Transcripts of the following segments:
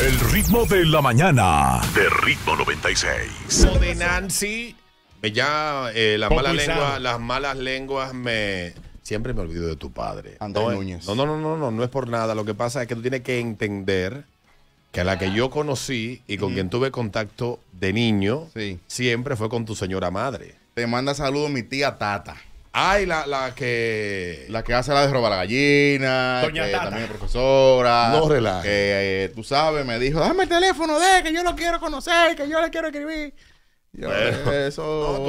El ritmo de la mañana. De ritmo 96. de Nancy. Ya eh, la las malas lenguas me. Siempre me olvido de tu padre. Andrés no, Núñez. No, no, no, no, no, es por nada. Lo que pasa es que tú tienes que entender que a la que yo conocí y con mm. quien tuve contacto de niño, siempre fue con tu señora madre. Te manda saludos mi tía Tata. Ay, la, la que. La que hace la de robar la gallina. Doña también profesora. No eh, tú sabes, me dijo, dame el teléfono de que yo lo quiero conocer, que yo le quiero escribir. Eh, eso.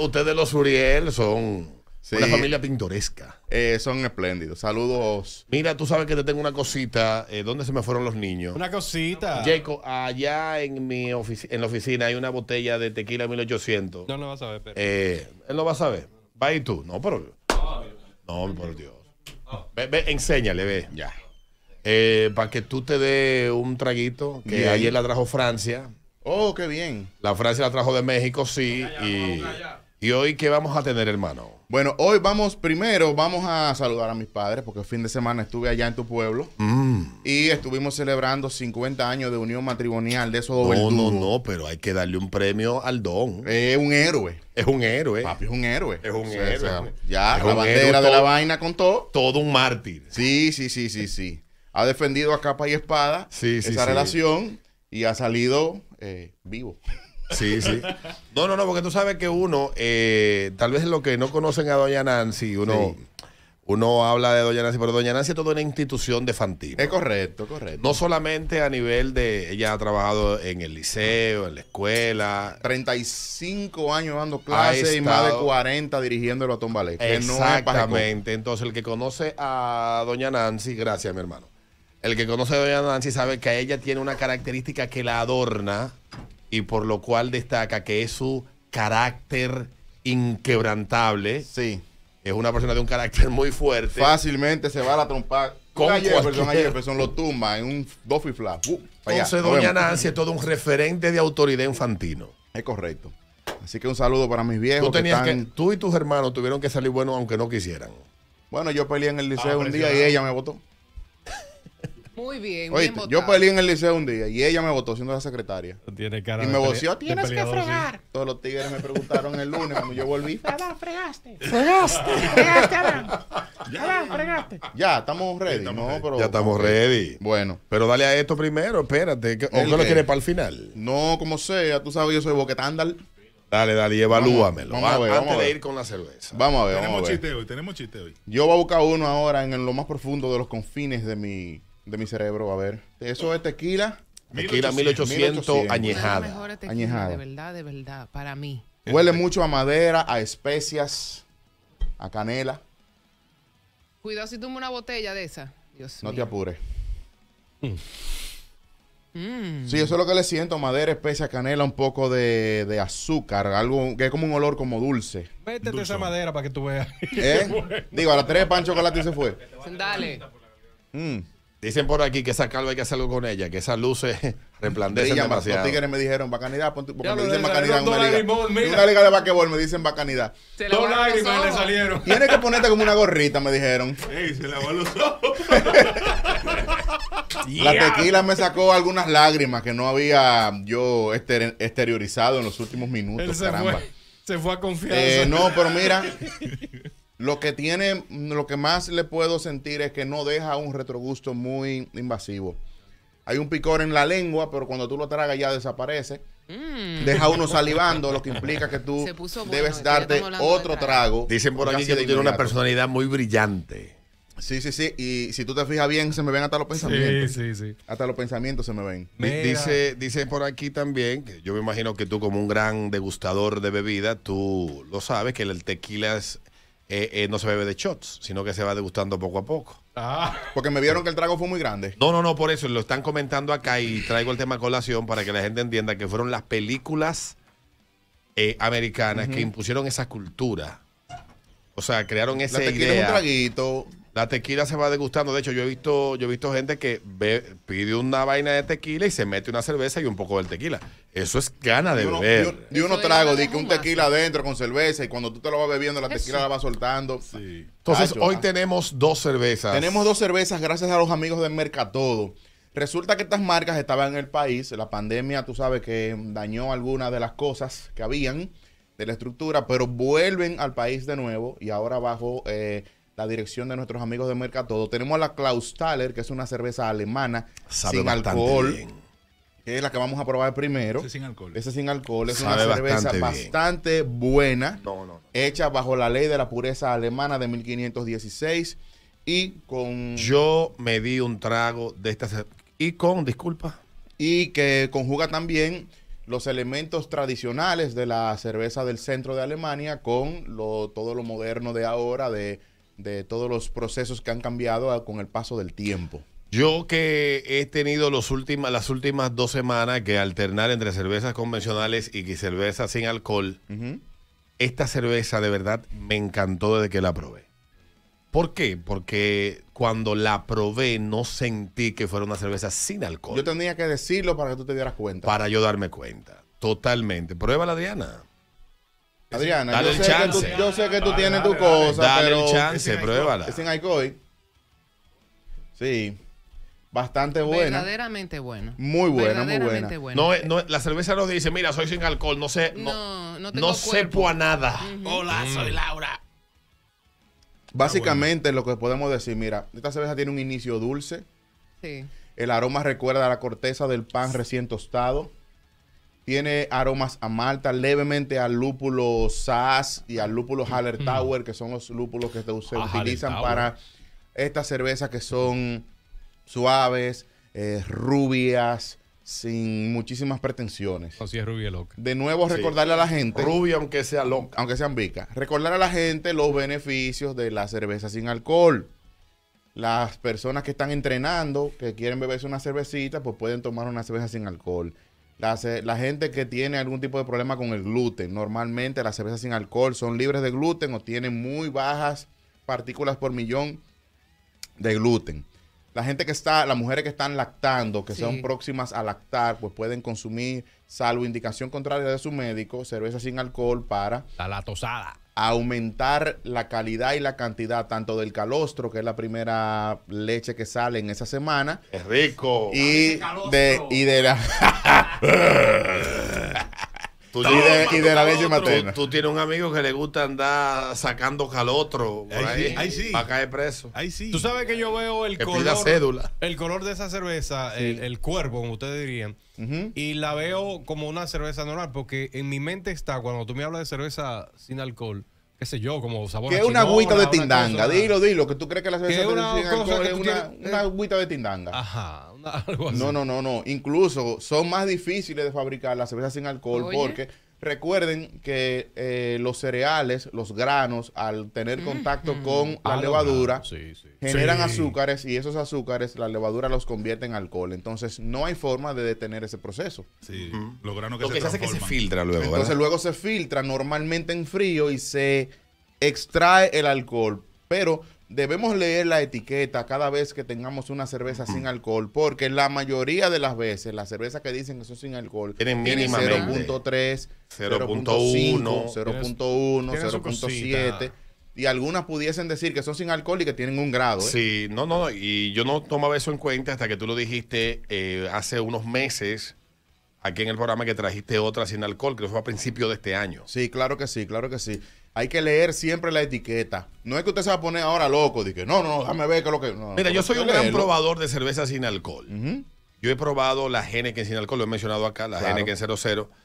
ustedes, los, Uriel son una familia pintoresca. Eh, son espléndidos. Saludos. Mira, tú sabes que te tengo una cosita. ¿Dónde se me fueron los niños? Una cosita. Jacob, allá en mi en la oficina hay una botella de tequila 1800. No, lo vas a ver, pero. él no va a saber. Va tú. No, pero. No, por Dios. Ve, enséñale, ve. Ya. Eh, para que tú te dé un traguito, que ayer la trajo Francia. Oh, qué bien. La Francia la trajo de México, sí. y. ¿Y hoy qué vamos a tener, hermano? Bueno, hoy vamos primero, vamos a saludar a mis padres, porque el fin de semana estuve allá en tu pueblo mm. y estuvimos celebrando 50 años de unión matrimonial de esos dos. No, no, no, pero hay que darle un premio al don. Es un héroe. Es un héroe. Papi es un héroe. Es un héroe. ya, la bandera de la vaina con todo. Todo un mártir. Sí, sí, sí, sí, sí. Ha defendido a capa y espada esa relación y ha salido eh, vivo. Sí, sí. No, no, no, porque tú sabes que uno, eh, tal vez lo que no conocen a Doña Nancy, uno. Uno habla de Doña Nancy, pero Doña Nancy es toda una institución de Fantino. Es correcto, correcto. No solamente a nivel de. Ella ha trabajado en el liceo, en la escuela. 35 años dando clases y más de 40 dirigiéndolo a Tombalé. Exactamente. Entonces, el que conoce a Doña Nancy, gracias, mi hermano. El que conoce a Doña Nancy sabe que ella tiene una característica que la adorna y por lo cual destaca que es su carácter inquebrantable. Sí. Es una persona de un carácter muy fuerte. Fácilmente se va a la trompa Con Jefferson, a Jefferson lo tumba en un doffy flash. Entonces, doña Nancy todo un referente de autoridad infantino. Es correcto. Así que un saludo para mis viejos. Tú, que, tú y tus hermanos tuvieron que salir buenos aunque no quisieran. Bueno, yo peleé en el liceo ah, un día y ella me votó. Muy bien. Oíste, bien yo peleé en el liceo un día y ella me votó siendo la secretaria. Tiene cara y me voció, tienes que fregar. Todos los tigres me preguntaron el lunes cuando yo volví. Adán, fregaste. Fregaste. fregaste, Adán. Adán, fregaste. Ya, estamos ready. no, Pero, ya estamos ready. Bueno. Pero dale a esto primero, espérate. ¿O qué lo quieres para el final? No, como sea. Tú sabes, yo soy boquetándal. Dale, dale, y evalúamelo. Vamos, a ver, antes de ir con la cerveza. Vamos a ver. Tenemos vamos a ver. chiste hoy, tenemos chiste hoy. Yo voy a buscar uno ahora en lo más profundo de los confines de mi de mi cerebro. A ver, eso es tequila. Tequila 1800, añejada. añejada. De verdad, de verdad, para mí. Este Huele mucho a madera, a especias, a canela. Cuidado si tomo una botella de esa. no te apures. Mm. Mm. Sí, eso es lo que le siento, madera, especias, canela, un poco de, azúcar, algo que es como un olor como dulce. Métete esa madera para que tú veas. ¿Eh? Digo, a las tres pan chocolate y se fue. Dale. Mm. Dicen por aquí que esa calva hay que hacer algo con ella, que esas luces resplandecen demasiado. Los tigres me dijeron bacanidad, porque me dicen de bacanidad una liga. una liga de me dicen bacanidad. Dos lágrimas le salieron. Tienes que ponerte como una gorrita, me dijeron. Ey, se lavó los ojos. La tequila me sacó algunas lágrimas que no había yo exteriorizado en los últimos minutos, se Fue, se fue a confiar. Eh, no, pero mira... Lo que tiene, lo que más le puedo sentir es que no deja un retrogusto muy invasivo. Hay un picor en la lengua, pero cuando tú lo tragas ya desaparece. Mm. Deja uno salivando, lo que implica que tú debes darte otro trago. Dicen por aquí que tú tienes una personalidad muy brillante. Sí, sí, sí. Y si tú te fijas bien, se me ven hasta los pensamientos. Sí, sí, sí. Hasta los pensamientos se me ven. Dicen Dice, dice por aquí también, que yo me imagino que tú como un gran degustador de bebida, tú lo sabes, que el tequila es eh, eh, no se bebe de shots, sino que se va degustando poco a poco. Ah. Porque me vieron que el trago fue muy grande. No, no, no, por eso lo están comentando acá y traigo el tema colación para que la gente entienda que fueron las películas eh, americanas que impusieron esa cultura. O sea, crearon esa la Un traguito, la tequila se va degustando. De hecho, yo he visto, yo he visto gente que pide una vaina de tequila y se mete una cerveza y un poco del tequila. Eso es gana de beber. No, yo, no trago de que un tequila adentro con cerveza y cuando tú te lo vas bebiendo, la tequila la vas soltando. Entonces, ah. hoy tenemos dos cervezas. Tenemos dos cervezas gracias a los amigos de Mercatodo. Resulta que estas marcas estaban en el país. La pandemia, tú sabes que dañó algunas de las cosas que habían de la estructura, pero vuelven al país de nuevo y ahora bajo. Eh, la dirección de nuestros amigos de Mercatodo. Tenemos la Thaler, que es una cerveza alemana sin alcohol. Que es la que vamos a probar primero. Ese sin alcohol. Ese sin alcohol. Es una cerveza bastante, buena. Hecha bajo la ley de la pureza alemana de 1516. Y con. Yo me di un trago de esta. Y con, disculpa. Y que conjuga también los elementos tradicionales de la cerveza del centro de Alemania con lo, todo lo moderno de ahora, de de todos los procesos que han cambiado con el paso del tiempo. Yo que he tenido los las últimas dos semanas que alternar entre cervezas convencionales y cervezas sin alcohol, esta cerveza de verdad me encantó desde que la probé. ¿Por qué? Porque cuando la probé no sentí que fuera una cerveza sin alcohol. Yo tenía que decirlo para que tú te dieras cuenta. Para yo darme cuenta. Totalmente. Pruébala, Diana. Adriana, dale yo, sé chance. Que tú, yo sé que tú tienes tu cosa, dale pero el chance, pruébala. Es sin alcohol? Sí. Bastante buena. Verdaderamente buena. Muy buena, muy buena. buena. Eh, no, la cerveza no dice, mira, soy sin alcohol, no sé. No, no, no, no sepo a nada. Hola, mm. soy Laura. Básicamente lo que podemos decir, mira, esta cerveza tiene un inicio dulce. Sí. El aroma recuerda a la corteza del pan recién tostado. Tiene aromas a malta, levemente al lúpulo sas y al lúpulo Haller Tower, que son los lúpulos que se, ah, utilizan para estas cervezas que son suaves, eh, rubias, sin muchísimas pretensiones. O si es rubia loca. De nuevo, recordarle a la gente. Rubia, aunque sea loca. Aunque sean ambica. Recordar a la gente los beneficios de la cerveza sin alcohol. Las personas que están entrenando, que quieren beberse una cervecita, pues pueden tomar una cerveza sin alcohol. La, gente que tiene algún tipo de problema con el gluten, normalmente las cervezas sin alcohol son libres de gluten o tienen muy bajas partículas por millón de gluten. La gente que está, las mujeres que están lactando, que son próximas a lactar, pues pueden consumir, salvo indicación contraria de su médico, cerveza sin alcohol para... La tosada aumentar la calidad y la cantidad tanto del calostro, que es la primera leche que sale en esa semana. Es rico. Y, de, y de la... Tú, y, de, la leche materna. Tú, tienes un amigo que le gusta andar sacando calotro por ahí, para caer preso. Ahí sí. Tú sabes que yo veo el color. El color de esa cerveza, el, cuerpo como ustedes dirían. Y la veo como una cerveza normal, porque en mi mente está, cuando tú me hablas de cerveza sin alcohol, qué sé yo, como sabor Que es una agüita de tindanga. dilo, dilo, que tú crees que la cerveza sin alcohol es una eh. agüita de tindanga. Ajá No, no, no, no. Incluso son más difíciles de fabricar las cervezas sin alcohol porque recuerden que eh, los cereales, los granos, al tener mm, contacto mm. con la levadura, generan azúcares y esos azúcares la levadura los convierte en alcohol. Entonces no hay forma de detener ese proceso. Sí, los granos que se filtra luego. Entonces luego se filtra normalmente en frío y se extrae el alcohol. Pero debemos leer la etiqueta cada vez que tengamos una cerveza sin alcohol, porque la mayoría de las veces las cervezas que dicen que son sin alcohol tienen mínima 0.3, 0.1, 0.1, 0.7. Y algunas pudiesen decir que son sin alcohol y que tienen un grado. ¿eh? Sí, no, no, y yo no tomaba eso en cuenta hasta que tú lo dijiste eh, hace unos meses aquí en el programa que trajiste otra sin alcohol, que fue a principio de este año. Sí, claro que sí, claro que sí hay que leer siempre la etiqueta. No es que usted se va a poner ahora loco, de que no, no, déjame ver qué es lo que. Mira, yo soy un gran probador de cerveza sin alcohol. Yo he probado la Heineken sin alcohol, lo he mencionado acá, la claro. 00. con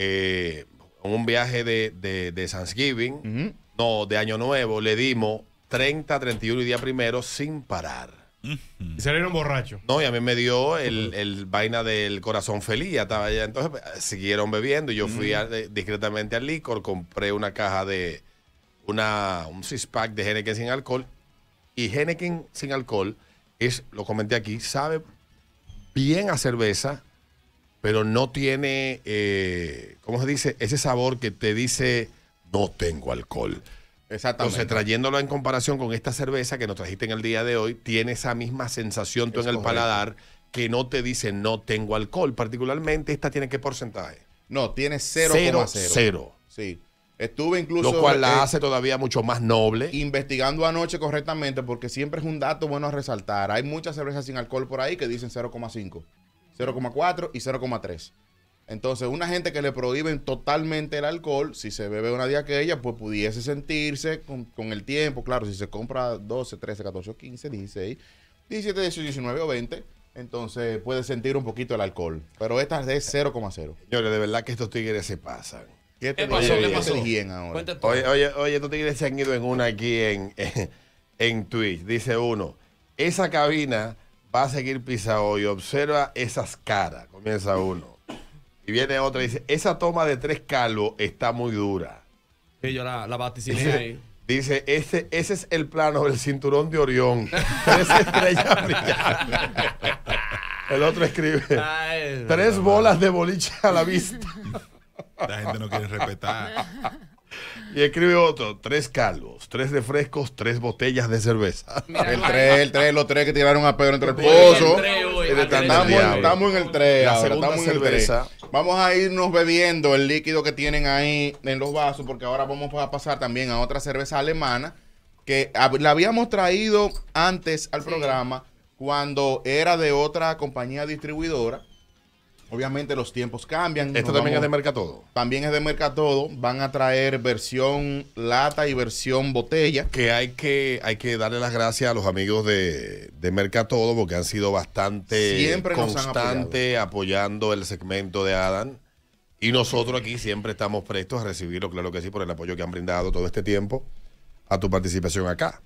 eh, un viaje de, de, de Thanksgiving, no, de Año Nuevo, le dimos 30, 31 y día primero sin parar. Y salieron borrachos. No, y a mí me dio el, vaina del corazón feliz. Ya estaba Entonces eh, siguieron bebiendo. Yo fui mm. discretamente al licor, compré una caja de una, un six pack de Henneken sin alcohol. Y Henneken sin alcohol es, lo comenté aquí, sabe bien a cerveza, pero no tiene, eh, ¿cómo se dice? Ese sabor que te dice, no tengo alcohol. Exactamente. Entonces, trayéndolo en comparación con esta cerveza que nos trajiste en el día de hoy, tiene esa misma sensación tú en el paladar que no te dice no tengo alcohol. Particularmente, esta tiene qué porcentaje? No, tiene 0,0. Cero. Sí. Estuve incluso. Lo cual la eh, hace todavía mucho más noble. Investigando anoche correctamente, porque siempre es un dato bueno a resaltar. Hay muchas cervezas sin alcohol por ahí que dicen 0,5, 0,4 y 0,3. Entonces, una gente que le prohíben totalmente el alcohol, si se bebe una de aquella, pues pudiese sentirse con, el tiempo, claro, si se compra 12, 13, 14, 15, 16, 17, 18, 19 o 20, entonces puede sentir un poquito el alcohol. Pero esta es de 0,0. Señores, de verdad que estos tigres se pasan. ¿Qué te pasó? ¿Qué pasó? Ahora? Oye, oye, estos tigres se han ido en una aquí en, en Twitch. Dice uno, esa cabina va a seguir pisado y observa esas caras. Comienza uno. Y viene otra y dice, esa toma de tres calvos está muy dura. Sí, yo la, ahí. Dice, ese, ese es el plano del cinturón de Orión. tres estrellas El otro escribe, tres bolas de boliche a la vista. La gente no quiere respetar. Y escribe otro, tres calvos, tres refrescos, tres botellas de cerveza. el tres, el tres, los tres que tiraron a Pedro entre el pozo. Este, estamos, en el 3 estamos en el Vamos a irnos bebiendo el líquido que tienen ahí en los vasos, porque ahora vamos a pasar también a otra cerveza alemana que la habíamos traído antes al programa cuando era de otra compañía distribuidora Obviamente los tiempos cambian. ¿Esto también es de Mercatodo? También es de Mercatodo. Van a traer versión lata y versión botella. Que hay que, hay que darle las gracias a los amigos de, de Mercatodo porque han sido bastante siempre constante apoyando el segmento de Adam. Y nosotros aquí siempre estamos prestos a recibirlo, claro que sí, por el apoyo que han brindado todo este tiempo a tu participación acá.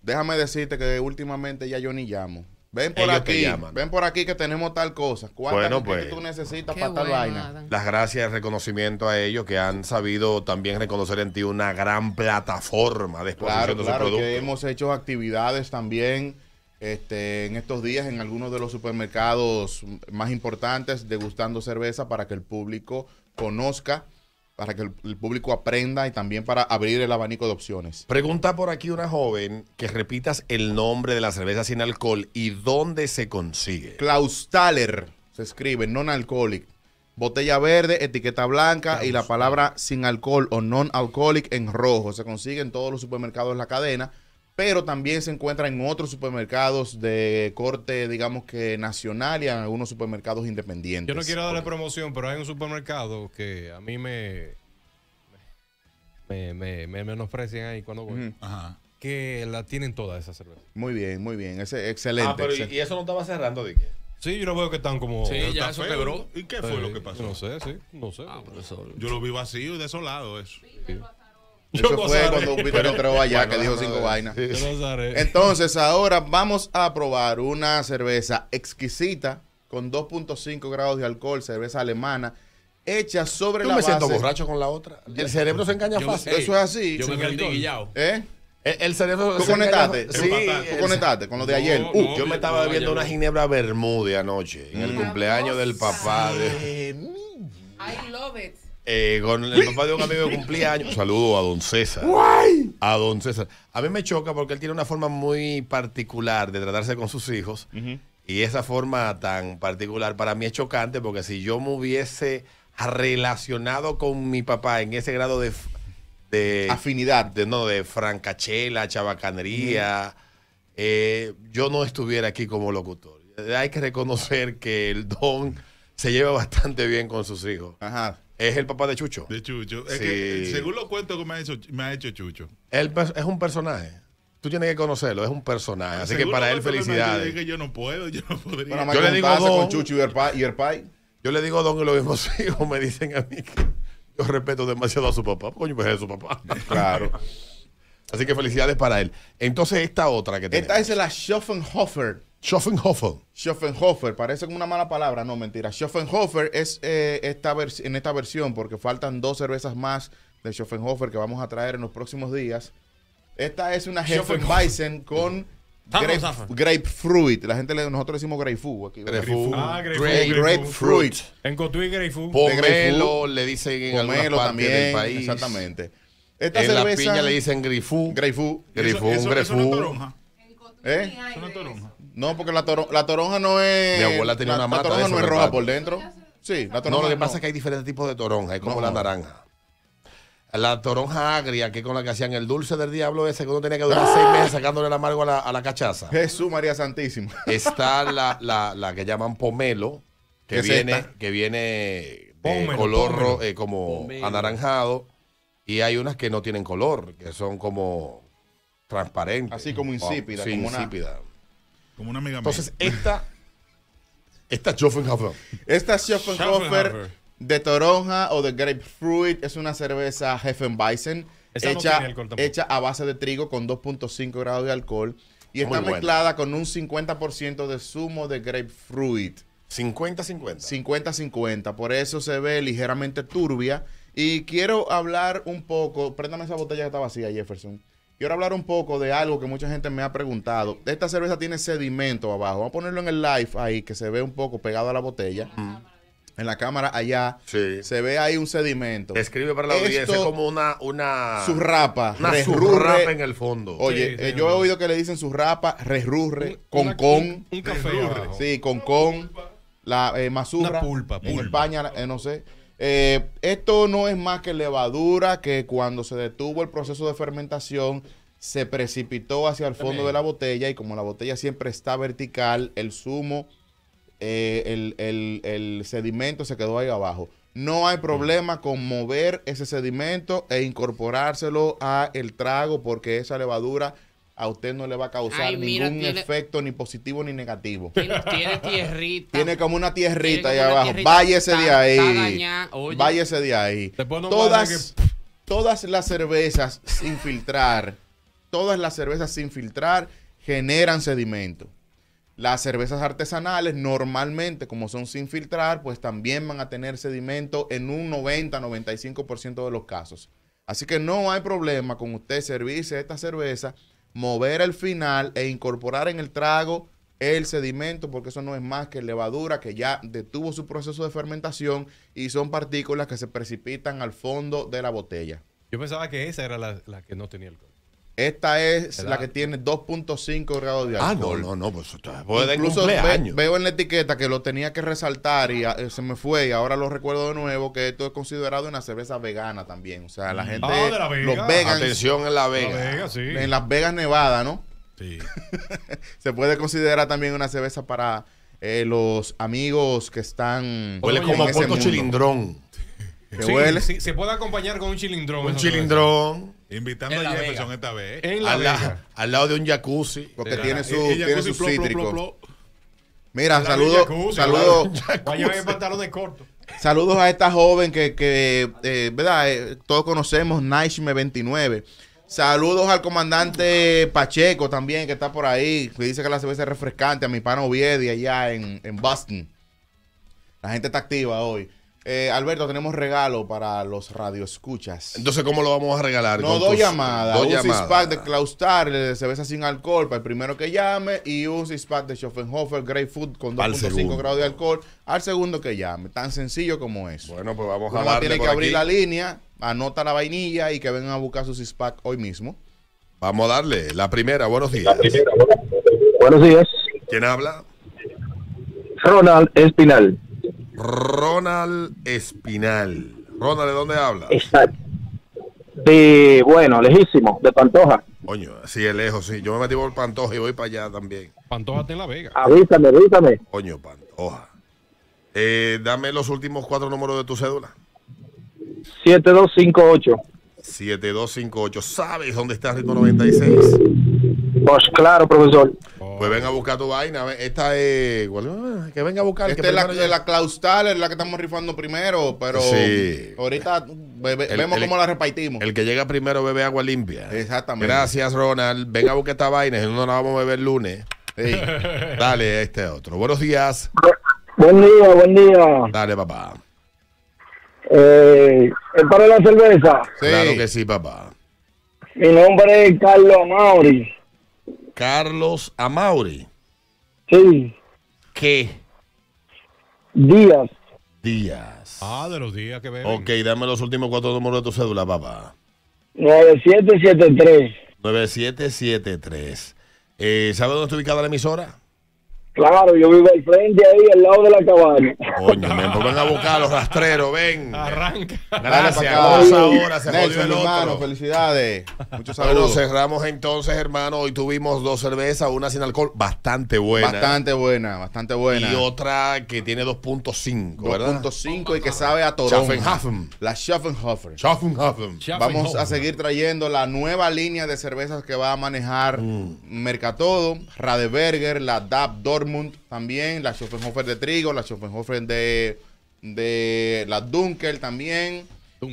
Déjame decirte que últimamente ya yo ni llamo. Ven por aquí, ven por aquí que tenemos tal cosa. ¿Cuántas pues. que tú necesitas para tal vaina? Las gracias y reconocimiento a ellos que han sabido también reconocer en ti una gran plataforma de exposición de que hemos hecho actividades también este, en estos días en algunos de los supermercados más importantes degustando cerveza para que el público conozca para que el, público aprenda y también para abrir el abanico de opciones. Pregunta por aquí una joven que repitas el nombre de la cerveza sin alcohol y dónde se consigue. Thaler se escribe, non-alcoholic. Botella verde, etiqueta blanca y la palabra sin alcohol o non-alcoholic en rojo. Se consigue en todos los supermercados de la cadena pero también se encuentra en otros supermercados de corte, digamos que nacional y en algunos supermercados independientes. Yo no quiero darle promoción, pero hay un supermercado que a mí me me, me, menosprecian ahí cuando voy. Ajá. Que la tienen toda esa cerveza. Muy bien, muy bien. Ese, ah, excelente. Ah, pero ¿y eso no estaba cerrando, Dick? Sí, yo lo veo que están como. Sí, ya se ¿Y qué fue lo que pasó? No sé, sí, no sé. Ah, yo lo vi vacío y desolado, eso. Yo Eso fue cuando Peter entró allá, que dijo cinco vainas. Entonces, ahora vamos a probar una cerveza exquisita con 2.5 grados de alcohol, cerveza alemana hecha sobre la Yo la me siento borracho con la otra. El cerebro se engaña fácil. Eso es así. Yo me quedé guillado. ¿Eh? El, cerebro. se conectaste. sí, conectaste con lo de ayer. yo me estaba bebiendo una ginebra bermude anoche, en el mm. cumpleaños del papá. De... Mm. I love it. Eh, con el papá de un amigo que cumplía años. Saludo a don César. ¡Guay! A don César. A mí me choca porque él tiene una forma muy particular de tratarse con sus hijos. Y esa forma tan particular para mí es chocante porque si yo me hubiese relacionado con mi papá en ese grado de, afinidad, de, no, de francachela, chabacanería, eh, yo no estuviera aquí como locutor. Hay que reconocer que el don se lleva bastante bien con sus hijos. Ajá. Es el papá de Chucho. De Chucho. Es que, según lo cuento, que me ha hecho, me Chucho. Él es un personaje. Tú tienes que conocerlo, es un personaje. Así que para él, felicidades. Yo, que yo no puedo, yo no podría. yo le digo don, con Chucho y el y Yo le digo don y lo mismos hijos me dicen a mí que yo respeto demasiado a su papá. Coño, pues es su papá. Claro. Así que felicidades para él. Entonces, esta otra que tenemos. Esta es la Schoffenhofer. Schoffenhofer Schoffenhofer parece como una mala palabra, no mentira. Schoffenhofer es eh, esta en esta versión, porque faltan dos cervezas más de Schoffenhofer que vamos a traer en los próximos días. Esta es una Hefeweizen con grapefruit. La gente, le, nosotros decimos grapefruit aquí. Grapefruit. Ah, grapefruit. grapefruit. En Cotuí, grapefruit. Pomelo, le dicen en Pomelo también, del país. Exactamente. Esta en la piña le dicen grifú. Grifú. Grifú, grifú. No, porque la, toronja no es. Mi abuela tenía una mata. La toronja no es roja por dentro. Sí, la toronja. No, lo que pasa es que hay diferentes tipos de toronja. Es como la naranja. La toronja agria, que es con la que hacían el dulce del diablo ese, que uno tenía que durar seis meses sacándole el amargo a la, cachaza. Jesús María Santísima. Está la, la, la que llaman pomelo, que viene, que viene color eh, como anaranjado. Y hay unas que no tienen color, que son como transparentes. Así como insípida. Oh, sí, como una Mega Entonces, esta. Esta Esta Schopenhauer de toronja o de grapefruit es una cerveza Hefeweizen. Hecha, hecha a base de trigo con 2.5 grados de alcohol. Y está mezclada con un 50% de zumo de grapefruit. 50-50. 50-50. Por eso se ve ligeramente turbia. Y quiero hablar un poco. Préndame esa botella que está vacía, Jefferson. Quiero hablar un poco de algo que mucha gente me ha preguntado. Esta cerveza tiene sedimento abajo. Vamos a ponerlo en el live ahí, que se ve un poco pegado a la botella. En la cámara allá sí. se ve ahí un sedimento. Escribe para la audiencia, es como una. una surrapa. Una en el fondo. Oye, eh, yo he oído que le dicen surrapa, resrurre, con con. Un, café. Sí, con con. La eh, masura, Una pulpa, En España, eh, no sé. Eh, esto no es más que levadura que cuando se detuvo el proceso de fermentación se precipitó hacia el fondo de la botella y como la botella siempre está vertical, el zumo, eh, el, el sedimento se quedó ahí abajo. No hay mm. problema con mover ese sedimento e incorporárselo a el trago porque esa levadura a usted no le va a causar ningún efecto ni positivo ni negativo. Tiene tierrita. Tiene como una tierrita ahí abajo. Váyese de ahí. Váyese de ahí. Todas, todas las cervezas sin filtrar, todas las cervezas sin filtrar generan sedimento. Las cervezas artesanales normalmente, como son sin filtrar, pues también van a tener sedimento en un 90-95% de los casos. Así que no hay problema con usted servirse esta cerveza mover el final e incorporar en el trago el sedimento, porque eso no es más que levadura que ya detuvo su proceso de fermentación y son partículas que se precipitan al fondo de la botella. Yo pensaba que esa era la, que no tenía el esta es la que tiene 2.5 grados de alcohol. Ah, no, no, no. Pues, Incluso veo en la etiqueta que lo tenía que resaltar y ah, se me fue y ahora lo recuerdo de nuevo que esto es considerado una cerveza vegana también. O sea, la mm. gente... Ah, los Atención en La Vega. En Las Vegas, Nevada, ¿no? Sí. se puede considerar también una cerveza para eh, los amigos que están... Huele en como a chilindrón. se puede acompañar con un chilindrón. Un chilindrón. Invitando a Jefferson esta vez. al, lado de un jacuzzi. Porque tiene su, tiene su cítrico. Mira, saludos. Saludos. pantalón de corto. Saludos a esta joven que, eh, ¿verdad? Eh, todos conocemos, Naishme29. Saludos al comandante Pacheco también, que está por ahí, que dice que la cerveza es refrescante, a mi pana Oviedi allá en, en Boston. La gente está activa hoy. Eh, Alberto, tenemos regalo para los radioescuchas. Entonces, ¿cómo lo vamos a regalar? No, dos llamadas. un pack de Claustar, de eh, cerveza sin alcohol, para el primero que llame. Y un six-pack de Schopenhofer Great Food con 2.5 grados de alcohol al segundo que llame. Tan sencillo como es Bueno, pues vamos a darle Tiene que abrir la línea, anota la vainilla y que vengan a buscar su six-pack hoy mismo. Vamos a darle. La primera, buenos días. Buenos días. ¿Quién habla? Ronald Espinal. Ronald Espinal. Ronald, ¿de dónde habla? Exacto. De, bueno, lejísimo, de Pantoja. Coño, así es lejos, sí. Yo me metí por Pantoja y voy para allá también. Pantoja está La Vega. Avísame, avísame. Coño, Pantoja. Eh, dame los últimos cuatro números de tu cédula. 7258. 7258. ¿Sabes dónde está Ritmo 96? Pues claro, profesor. Pues venga a buscar tu vaina. Esta es. Ah, que venga a buscar. Esta es la, de la claustal, es la que estamos rifando primero. Pero ahorita vemos cómo la repartimos. El que llega primero bebe agua limpia. Exactamente. Gracias, Ronald. venga a buscar esta vaina. no, la vamos a beber el lunes. Dale, este otro. Buenos días. Buen día, buen día. Dale, papá. Eh, para la cerveza? Claro que sí, papá. Mi nombre es Carlos Mauri. Carlos Amauri. Sí. ¿Qué? Díaz. Díaz. Ah, de los días que veo. Ok, dame los últimos cuatro números de tu cédula, papá. 9773. 9773. Eh, ¿Sabes dónde está ubicada la emisora? Claro, yo vivo al frente ahí, al lado de la cabaña. Coño, me ven a buscar a los rastreros, ven. Arranca. Gracias, dos ahora, Hermano, felicidades. Muchos saludos. Bueno, cerramos entonces, hermano. Hoy tuvimos dos cervezas, una sin alcohol, bastante buena. Bastante buena, bastante buena. Y otra que tiene 2.5, ¿verdad? 2.5 y que sabe a todo. Schaffenhafen. La Schaffenhofer. Schaffenhafen. Vamos a seguir trayendo la nueva línea de cervezas que va a manejar mm. Mercatodo, Radeberger, la DAP, también, la Schopenhofer de trigo, la Schopenhofer de, de la Dunkel también.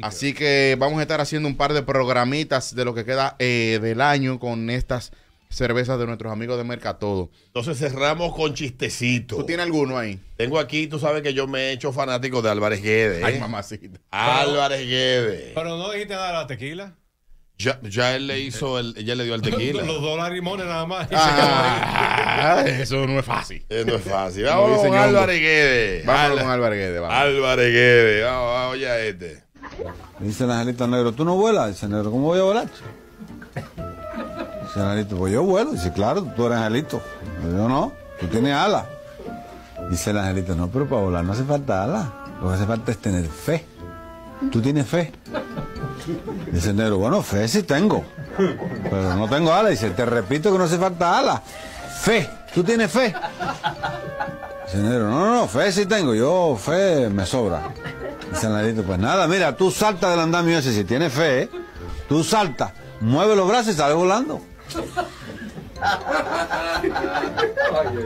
Así que vamos a estar haciendo un par de programitas de lo que queda eh, del año con estas cervezas de nuestros amigos de Mercatodo. Entonces cerramos con chistecito. ¿Tú tienes alguno ahí? Tengo aquí, tú sabes que yo me he hecho fanático de Álvarez Guedes. mamacita. Álvarez Guedes. Pero no dijiste nada de la tequila. Ya, él le hizo, el, ella le dio al tequila. Los dos y nada más. Ah, eso no es fácil. Eso no es fácil. Vamos con Álvarez Guedes. Vamos con Álvarez Guedes. Álvarez Guedes. Vamos, vamos ya este. Dice el angelito negro, ¿tú no vuelas? Dice negro, ¿cómo voy a volar? Dice el angelito, pues yo vuelo. Dice, claro, tú eres angelito. Yo no, tú tienes alas. Dice el angelito, no, pero para volar no hace falta alas. Lo que hace falta es tener fe. ¿Tú tienes fe? Dice el negro, bueno, fe sí tengo, pero no tengo alas. Dice, te repito que no hace falta alas. Fe, ¿tú tienes fe? Dice no, no, no, fe sí tengo, yo fe me sobra. Dice pues nada, mira, tú saltas del andamio ese, si tienes fe, tú saltas, mueve los brazos y sale volando.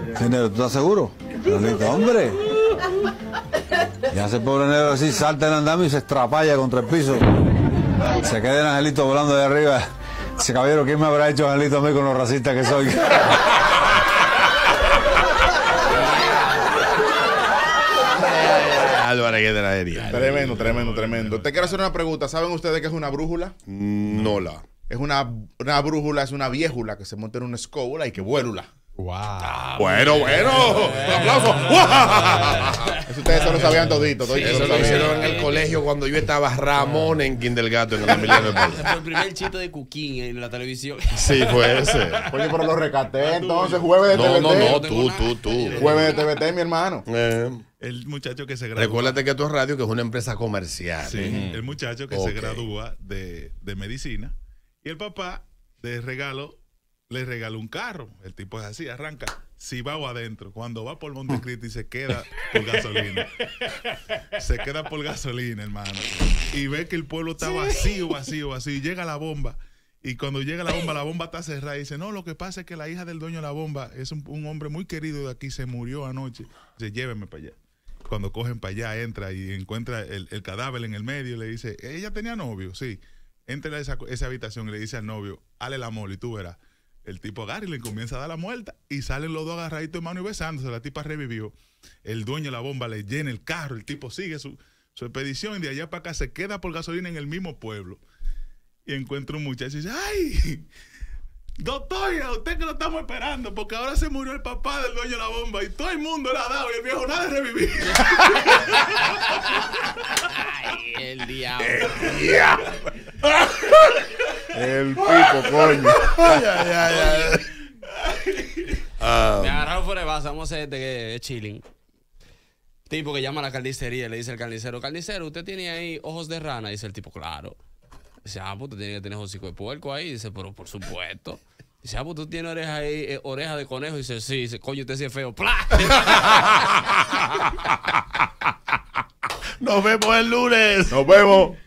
Dice ¿tú estás seguro? hombre, ya el pobre negro así salta del andamio y se estrapalla contra el piso. Se queda el angelito volando de arriba. Se caballero, ¿quién me habrá hecho angelito a mí con lo racista que soy? Tremendo, tremendo, tremendo. Te quiero hacer una pregunta. ¿Saben ustedes qué es una brújula? Mm, no la. Es una, brújula, es una viejula que se monta en una escóbula y que vuélula. Wow. bueno, bueno. Un aplauso. Eso ustedes solo sabían todito. eso lo hicieron en el colegio cuando yo estaba Ramón en Kindergarten en el Fue el primer chito de Cuquín en la televisión. Sí, fue ese. Oye, pero lo recaté ah, entonces, jueves de TVT. No, no, no, tú, tú, tú. Jueves de TVT, mi hermano. Eh. El muchacho que se gradúa. Recuérdate que tu es radio, que es una empresa comercial. Sí, el muchacho que se gradúa de medicina. Y el papá, de regalo, le regaló un carro. El tipo es así, arranca. Si va o adentro, cuando va por y se queda por gasolina. se queda por gasolina, hermano. Y ve que el pueblo está vacío, vacío, vacío. Y llega la bomba. Y cuando llega la bomba, la bomba está cerrada. Y dice, no, lo que pasa es que la hija del dueño de la bomba es un, hombre muy querido de aquí, se murió anoche. Dice, llévenme para allá. Cuando cogen para allá, entra y encuentra el, cadáver en el medio y le dice, ella tenía novio, sí. Entra a esa, esa habitación y le dice al novio, hale la mole y tú verás. El tipo agarra y le comienza a dar la muerta y salen los dos agarraditos de mano y besándose. La tipa revivió. El dueño de la bomba le llena el carro, el tipo sigue su, expedición y de allá para acá se queda por gasolina en el mismo pueblo. Y encuentra un muchacho y dice, ¡ay! Doctor, usted que lo estamos esperando, porque ahora se murió el papá del dueño de la bomba y todo el mundo le ha dado y el viejo nada de revivir. Ay, el diablo. El diablo. El pipo, coño. ay, ay. Ah. Me agarraron fuera de base. Vamos a hacer este que es chilling. Tipo que llama a la carnicería le dice al carnicero: Carnicero, ¿usted tiene ahí ojos de rana? Dice el tipo: Claro. Dice: Ah, pues usted tiene que tener hocico de puerco ahí. Dice: Pero por supuesto. Dice, ah, pues tú tienes oreja ahí, eh, de conejo. dice, sí, dice, coño, usted sí es feo. ¡Pla! Nos vemos el lunes. Nos vemos.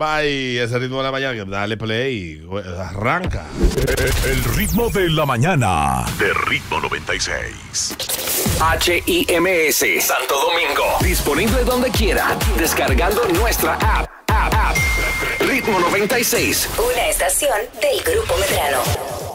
Bye, ese ritmo de la mañana. Dale play pues, arranca. El ritmo de la mañana. De ritmo 96. HIMS Santo Domingo. Disponible donde quiera. Descargando nuestra app. app. Ritmo 96. Una estación del Grupo Medrano.